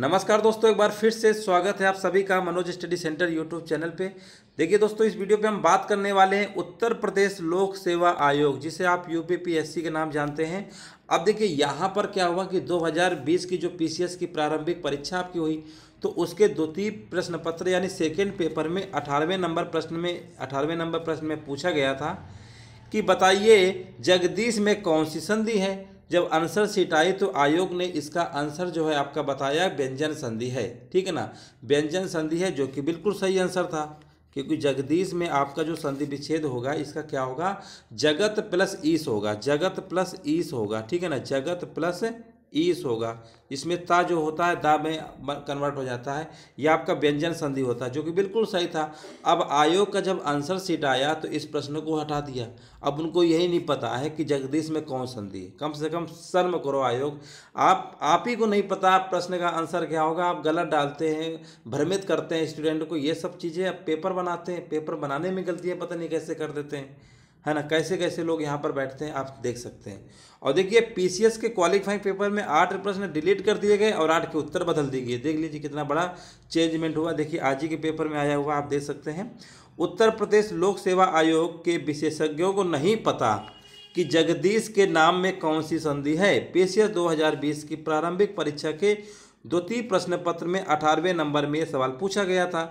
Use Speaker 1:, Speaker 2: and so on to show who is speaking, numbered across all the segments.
Speaker 1: नमस्कार दोस्तों एक बार फिर से स्वागत है आप सभी का Manoj study centre YouTube channel पे देखिए दोस्तों इस वीडियो पे हम बात करने वाले हैं उत्तर प्रदेश लोक सेवा आयोग जिसे आप यूपीपीएससी के नाम जानते हैं अब देखिए यहाँ पर क्या हुआ कि 2020 की जो पीसीएस की प्रारंभिक परीक्षा आपकी हुई तो उसके द्वितीय प्रश्न पत्र यानी सेकेंड पेपर में अठारहवें नंबर प्रश्न में अठारहवें नंबर प्रश्न में पूछा गया था कि बताइए जगदीश में कौन सी संधि है जब आंसर सीट आई तो आयोग ने इसका आंसर जो है आपका बताया व्यंजन संधि है ठीक है ना व्यंजन संधि है जो कि बिल्कुल सही आंसर था क्योंकि जगदीश में आपका जो संधि विच्छेद होगा इसका क्या होगा जगत प्लस ईस होगा जगत प्लस ईस होगा ठीक है ना जगत प्लस ईस होगा इसमें ता जो होता है दा में कन्वर्ट हो जाता है यह आपका व्यंजन संधि होता है जो कि बिल्कुल सही था अब आयोग का जब आंसर सीट आया तो इस प्रश्न को हटा दिया अब उनको यही नहीं पता है कि जगदीश में कौन संधि है कम से कम शर्म करो आयोग आप आप ही को नहीं पता प्रश्न का आंसर क्या होगा आप गलत डालते हैं भ्रमित करते हैं स्टूडेंट को ये सब चीज़ें आप पेपर बनाते हैं पेपर बनाने में गलतियाँ पता नहीं कैसे कर देते हैं है ना कैसे कैसे लोग यहाँ पर बैठते हैं आप देख सकते हैं और देखिए पीसीएस के क्वालिफाइंग पेपर में आठ प्रश्न डिलीट कर दिए गए और आठ के उत्तर बदल दिए गए देख लीजिए कितना बड़ा चेंजमेंट हुआ देखिए आज ही के पेपर में आया हुआ आप देख सकते हैं उत्तर प्रदेश लोक सेवा आयोग के विशेषज्ञों को नहीं पता कि जगदीश के नाम में कौन सी संधि है पीसीएस दो की प्रारंभिक परीक्षा के द्वितीय प्रश्न पत्र में अठारहवें नंबर में यह सवाल पूछा गया था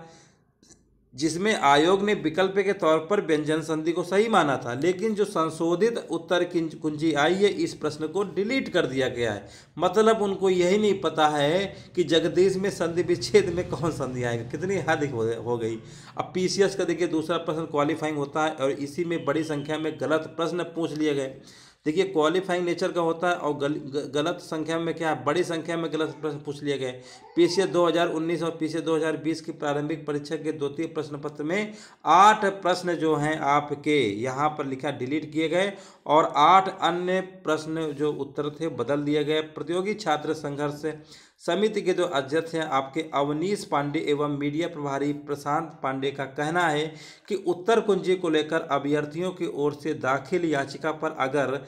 Speaker 1: जिसमें आयोग ने विकल्प के तौर पर व्यंजन संधि को सही माना था लेकिन जो संशोधित उत्तर कुंजी आई है इस प्रश्न को डिलीट कर दिया गया है मतलब उनको यही नहीं पता है कि जगदीश में संधि विच्छेद में कौन संधि आएगा कितनी हद हो गई अब पीसीएस का देखिए दूसरा प्रश्न क्वालिफाइंग होता है और इसी में बड़ी संख्या में गलत प्रश्न पूछ लिए गए देखिए क्वालिफाइंग नेचर का होता है और गल, गलत संख्या में क्या बड़ी संख्या में गलत प्रश्न पूछ लिए गए पीसीए 2019 और पीसीए 2020 की प्रारंभिक परीक्षा के द्वितीय प्रश्न पत्र में आठ प्रश्न जो हैं आपके यहाँ पर लिखा डिलीट किए गए और आठ अन्य प्रश्न जो उत्तर थे बदल दिए गए प्रतियोगी छात्र संघर्ष समिति के जो अध्यक्ष हैं आपके अवनीश पांडे एवं मीडिया प्रभारी प्रशांत पांडे का कहना है कि उत्तर कुंजी को लेकर अभ्यर्थियों की ओर से दाखिल याचिका पर अगर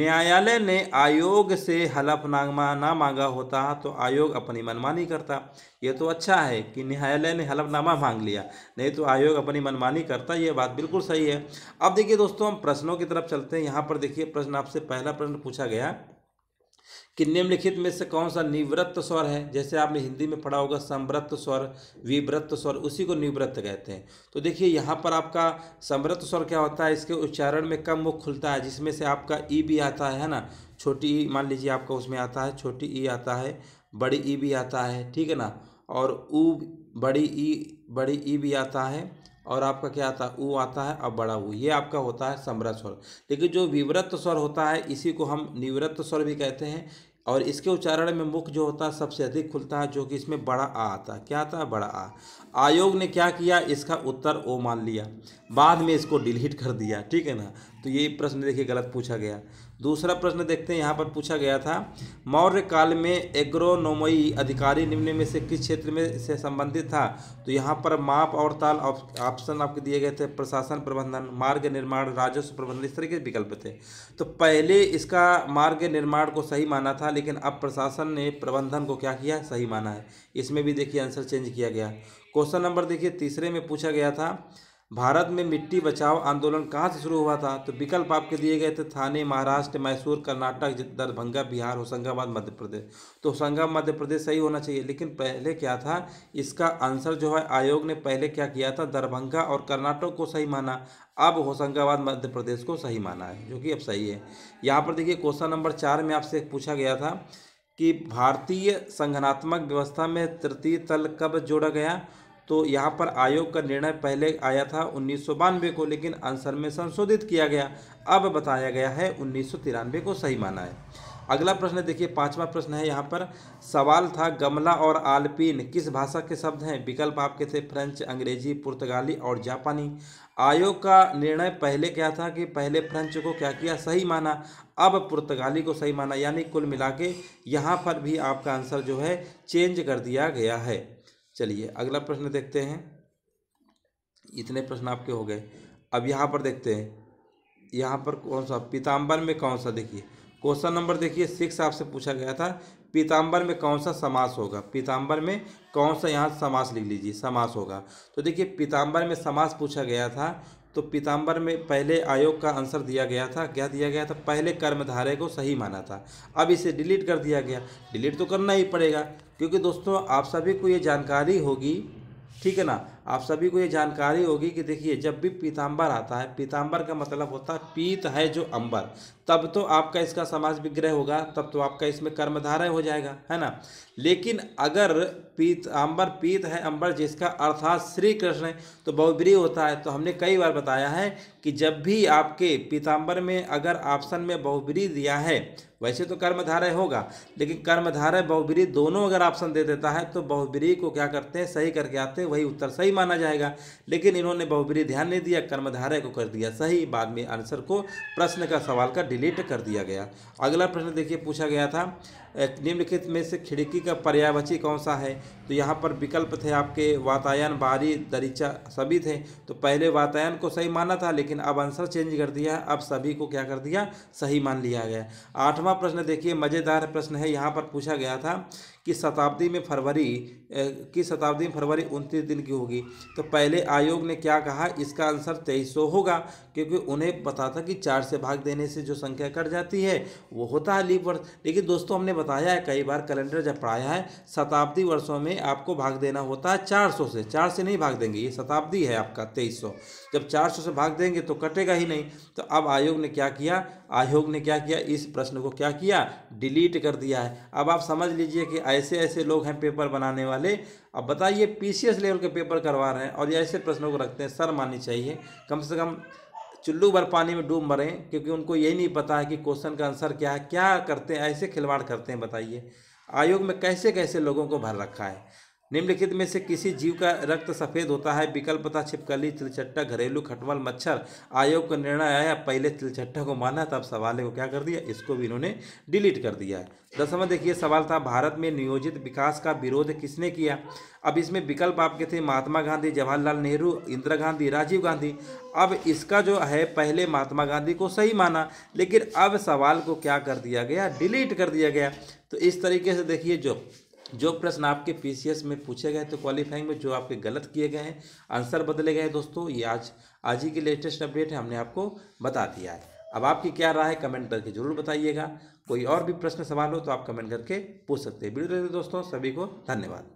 Speaker 1: न्यायालय ने आयोग से हलफनामा ना मांगा होता तो आयोग अपनी मनमानी करता ये तो अच्छा है कि न्यायालय ने हलफनामा मांग लिया नहीं तो आयोग अपनी मनमानी करता ये बात बिल्कुल सही है अब देखिए दोस्तों हम प्रश्नों की तरफ चलते हैं यहाँ पर देखिए प्रश्न आपसे पहला प्रश्न पूछा गया कि निम्नलिखित में से कौन सा निवृत्त स्वर है जैसे आपने हिंदी में पढ़ा होगा समृत्त स्वर विवृत्त स्वर उसी को निवृत्त कहते हैं तो देखिए यहाँ पर आपका समृत्त स्वर क्या होता है इसके उच्चारण में कम मुख खुलता है जिसमें से आपका ई भी आता है ना छोटी ई मान लीजिए आपका उसमें आता है छोटी ई आता है बड़ी ई भी आता है ठीक है ना और ऊ बड़ी ई बड़ी ई भी आता है और आपका क्या आता है ऊ आता है अब बड़ा ऊ ये आपका होता है समरा स्वर लेकिन जो विवृत्त स्वर होता है इसी को हम निवृत्त स्वर भी कहते हैं और इसके उच्चारण में मुख जो होता है सबसे अधिक खुलता है जो कि इसमें बड़ा आ आता है क्या आता है बड़ा आ आयोग ने क्या किया इसका उत्तर ओ मान लिया बाद में इसको डिलीट कर दिया ठीक है ना तो ये प्रश्न देखिए गलत पूछा गया दूसरा प्रश्न देखते हैं यहाँ पर पूछा गया था मौर्य काल में एग्रोनोमई अधिकारी निम्न में से किस क्षेत्र में से संबंधित था तो यहाँ पर माप और ताल ऑप्शन आपके दिए गए थे प्रशासन प्रबंधन मार्ग निर्माण राजस्व प्रबंधन इस तरह के विकल्प थे तो पहले इसका मार्ग निर्माण को सही माना था लेकिन अब प्रशासन ने प्रबंधन को क्या किया सही माना है इसमें भी देखिए आंसर चेंज किया गया क्वेश्चन नंबर देखिए तीसरे में पूछा गया था भारत में मिट्टी बचाओ आंदोलन कहाँ से शुरू हुआ था तो विकल्प आपके दिए गए थे थाने महाराष्ट्र मैसूर कर्नाटक दरभंगा बिहार होशंगाबाद मध्य प्रदेश तो होशंगाबाद मध्य प्रदेश सही होना चाहिए लेकिन पहले क्या था इसका आंसर जो है आयोग ने पहले क्या किया था दरभंगा और कर्नाटक को सही माना अब होशंगाबाद मध्य प्रदेश को सही माना है जो कि अब सही है यहाँ पर देखिए क्वेश्चन नंबर चार में आपसे पूछा गया था कि भारतीय संगठनात्मक व्यवस्था में तृतीय तल कब जोड़ा गया तो यहाँ पर आयोग का निर्णय पहले आया था उन्नीस को लेकिन आंसर में संशोधित किया गया अब बताया गया है उन्नीस को सही माना है अगला प्रश्न देखिए पांचवा प्रश्न है यहाँ पर सवाल था गमला और आलपीन किस भाषा के शब्द हैं विकल्प आपके थे फ्रेंच अंग्रेजी पुर्तगाली और जापानी आयोग का निर्णय पहले क्या था कि पहले फ्रेंच को क्या किया सही माना अब पुर्तगाली को सही माना यानी कुल मिला के यहाँ पर भी आपका आंसर जो है चेंज कर दिया गया है चलिए अगला प्रश्न देखते हैं इतने प्रश्न आपके हो गए अब यहाँ पर देखते हैं यहाँ पर कौन सा पीताम्बर में कौन सा देखिए क्वेश्चन नंबर देखिए सिक्स आपसे पूछा गया था पीताम्बर में कौन सा समास होगा पीताम्बर में कौन सा यहाँ समास लिख लीजिए समास होगा तो देखिए पीताम्बर में समास पूछा गया था तो पीताम्बर में पहले आयोग का आंसर दिया गया था क्या दिया गया था पहले कर्मधारय को सही माना था अब इसे डिलीट कर दिया गया डिलीट तो करना ही पड़ेगा क्योंकि दोस्तों आप सभी को ये जानकारी होगी ठीक है ना आप सभी को ये जानकारी होगी कि देखिए जब भी पीताम्बर आता है पीताम्बर का मतलब होता है पीत है जो अंबर तब तो आपका इसका समाज विग्रह होगा तब तो आपका इसमें कर्मधारय हो जाएगा है ना लेकिन अगर पीत अंबर पीत है अंबर जिसका अर्थात श्री कृष्ण तो बहुब्री होता है तो हमने कई बार बताया है कि जब भी आपके पीताम्बर में अगर ऑप्शन में बहुब्री दिया है वैसे तो कर्मधारय होगा लेकिन कर्मधारय बहुब्री दोनों अगर ऑप्शन दे देता है तो बहुब्री को क्या करते हैं सही करके आते हैं वही उत्तर सही माना जाएगा लेकिन इन्होंने बहुबरी ध्यान नहीं दिया कर्मधारय को कर दिया सही बाद में आंसर को प्रश्न का सवाल का डिलीट कर दिया गया अगला प्रश्न देखिए पूछा गया था निम्नलिखित में से खिड़की का पर्यावची कौन सा है तो यहाँ पर विकल्प थे आपके वातायन बारी दरीचा सभी थे तो पहले वातायन को सही माना था लेकिन अब आंसर चेंज कर दिया अब सभी को क्या कर दिया सही मान लिया गया आठवां प्रश्न देखिए मज़ेदार प्रश्न है यहाँ पर पूछा गया था कि शताब्दी में फरवरी की शताब्दी में फरवरी उनतीस दिन की होगी तो पहले आयोग ने क्या कहा इसका आंसर तेईस सौ होगा क्योंकि उन्हें पता था कि चार से भाग देने से जो संख्या कट जाती है वो होता है लीप वर्ष लेकिन दोस्तों हमने बताया है कई बार कैलेंडर जब पढ़ाया है शताब्दी वर्षों में आपको भाग देना होता है चार सौ से चार से नहीं भाग देंगे ये शताब्दी है आपका तेईस सौ जब चार सौ से भाग देंगे तो कटेगा ही नहीं तो अब आयोग ने क्या किया आयोग ने क्या किया इस प्रश्न को क्या किया डिलीट कर दिया है अब आप समझ लीजिए कि ऐसे ऐसे लोग हैं पेपर बनाने वाले अब बताइए पी लेवल के पेपर करवा रहे हैं और ऐसे प्रश्नों को रखते हैं सर माननी चाहिए कम से कम चुल्लू भर पानी में डूब मरें क्योंकि उनको यही नहीं पता है कि क्वेश्चन का आंसर क्या है क्या करते हैं ऐसे खिलवाड़ करते हैं बताइए आयोग में कैसे कैसे लोगों को भर रखा है निम्नलिखित में से किसी जीव का रक्त सफ़ेद होता है विकल्प था छिपकली तिलचट्टा घरेलू खटमल मच्छर आयोग का निर्णय आया पहले तिलचट्टा को माना था अब सवाल को क्या कर दिया इसको भी इन्होंने डिलीट कर दिया है दसवा देखिए सवाल था भारत में नियोजित विकास का विरोध किसने किया अब इसमें विकल्प आपके थे महात्मा गांधी जवाहरलाल नेहरू इंदिरा गांधी राजीव गांधी अब इसका जो है पहले महात्मा गांधी को सही माना लेकिन अब सवाल को क्या कर दिया गया डिलीट कर दिया गया तो इस तरीके से देखिए जो जो प्रश्न आपके पीसीएस में पूछे गए तो क्वालिफाइंग में जो आपके गलत किए गए हैं आंसर बदले गए हैं दोस्तों ये आज आज ही की लेटेस्ट अपडेट है हमने आपको बता दिया है अब आपकी क्या राय है कमेंट करके जरूर बताइएगा कोई और भी प्रश्न सवाल हो तो आप कमेंट करके पूछ सकते हैं वीडियो दोस्तों सभी को धन्यवाद